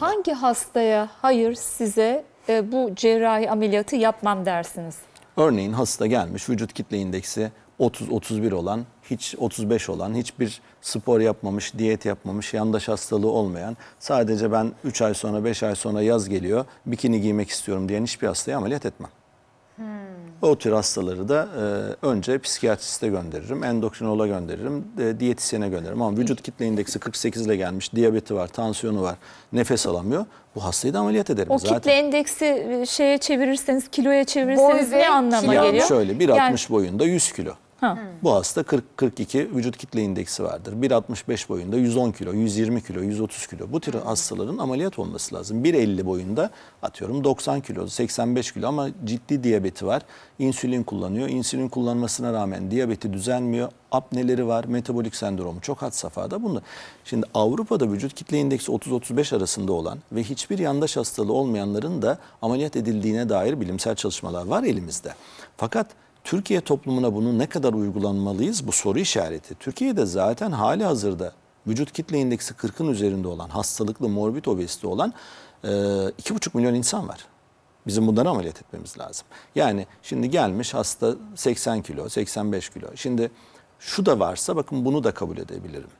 Hangi hastaya hayır size e, bu cerrahi ameliyatı yapmam dersiniz? Örneğin hasta gelmiş vücut kitle indeksi 30-31 olan, hiç 35 olan, hiçbir spor yapmamış, diyet yapmamış, yandaş hastalığı olmayan, sadece ben 3 ay sonra 5 ay sonra yaz geliyor bikini giymek istiyorum diyen hiçbir hastaya ameliyat etmem. O tür hastaları da e, önce psikiyatriste gönderirim, endokrinoloğa gönderirim, diyetisyene gönderirim. Ama vücut kitle indeksi 48 ile gelmiş, diyabeti var, tansiyonu var, nefes alamıyor. Bu hastayı da ameliyat ederim o zaten. O kitle endeksi e, şeye çevirirseniz, kiloya çevirirseniz Boy ne anlama geliyor? Yani şöyle 1.60 yani... boyunda 100 kilo. Ha. Hmm. Bu hasta 40-42 vücut kitle indeksi vardır. 1.65 boyunda 110 kilo, 120 kilo, 130 kilo. Bu tür hmm. hastaların ameliyat olması lazım. 1.50 boyunda atıyorum 90 kilo, 85 kilo ama ciddi diyabeti var. İnsülin kullanıyor. İnsülin kullanmasına rağmen diyabeti düzenmiyor. Apneleri var, metabolik sendromu çok had safhada. Bunu şimdi Avrupa'da vücut kitle indeksi 30-35 arasında olan ve hiçbir yandaş hastalığı olmayanların da ameliyat edildiğine dair bilimsel çalışmalar var elimizde. Fakat Türkiye toplumuna bunu ne kadar uygulanmalıyız bu soru işareti. Türkiye'de zaten hali hazırda vücut kitle indeksi 40'ın üzerinde olan hastalıklı morbid obezite olan e, iki buçuk milyon insan var. Bizim bunları ameliyat etmemiz lazım. Yani şimdi gelmiş hasta 80 kilo, 85 kilo. Şimdi şu da varsa bakın bunu da kabul edebilirim.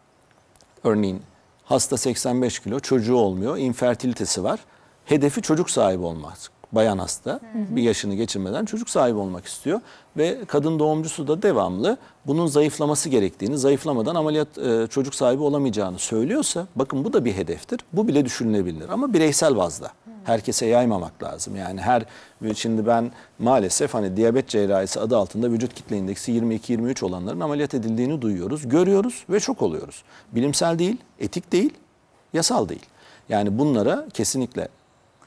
Örneğin hasta 85 kilo, çocuğu olmuyor, infertilitesi var. Hedefi çocuk sahibi olmak bayan hasta hı hı. bir yaşını geçirmeden çocuk sahibi olmak istiyor ve kadın doğumcusu da devamlı bunun zayıflaması gerektiğini, zayıflamadan ameliyat e, çocuk sahibi olamayacağını söylüyorsa bakın bu da bir hedeftir. Bu bile düşünülebilir ama bireysel bazda. Herkese yaymamak lazım. Yani her şimdi ben maalesef hani diyabet cerrahisi adı altında vücut kitle indeksi 22-23 olanların ameliyat edildiğini duyuyoruz, görüyoruz ve çok oluyoruz. Bilimsel değil, etik değil, yasal değil. Yani bunlara kesinlikle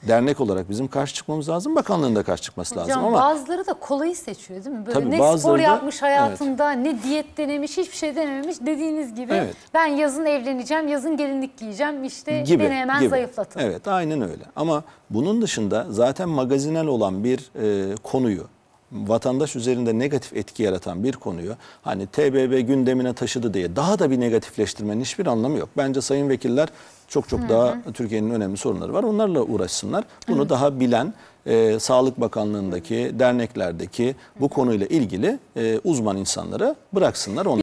dernek olarak bizim karşı çıkmamız lazım. Bakanlığın da karşı çıkması Hocam, lazım ama. Bazıları da kolayı seçiyor değil mi? Böyle tabii, ne spor yapmış hayatında, evet. ne diyet denemiş, hiçbir şey denememiş. Dediğiniz gibi evet. ben yazın evleneceğim, yazın gelinlik giyeceğim. İşte gibi, beni hemen gibi. zayıflatın. Evet aynen öyle. Ama bunun dışında zaten magazinel olan bir e, konuyu vatandaş üzerinde negatif etki yaratan bir konuyu hani TBB gündemine taşıdı diye daha da bir negatifleştirmenin hiçbir anlamı yok. Bence sayın vekiller çok çok Hı -hı. daha Türkiye'nin önemli sorunları var. Onlarla uğraşsınlar. Bunu evet. daha bilen e, Sağlık Bakanlığındaki, derneklerdeki bu konuyla ilgili e, uzman insanlara bıraksınlar. Onlar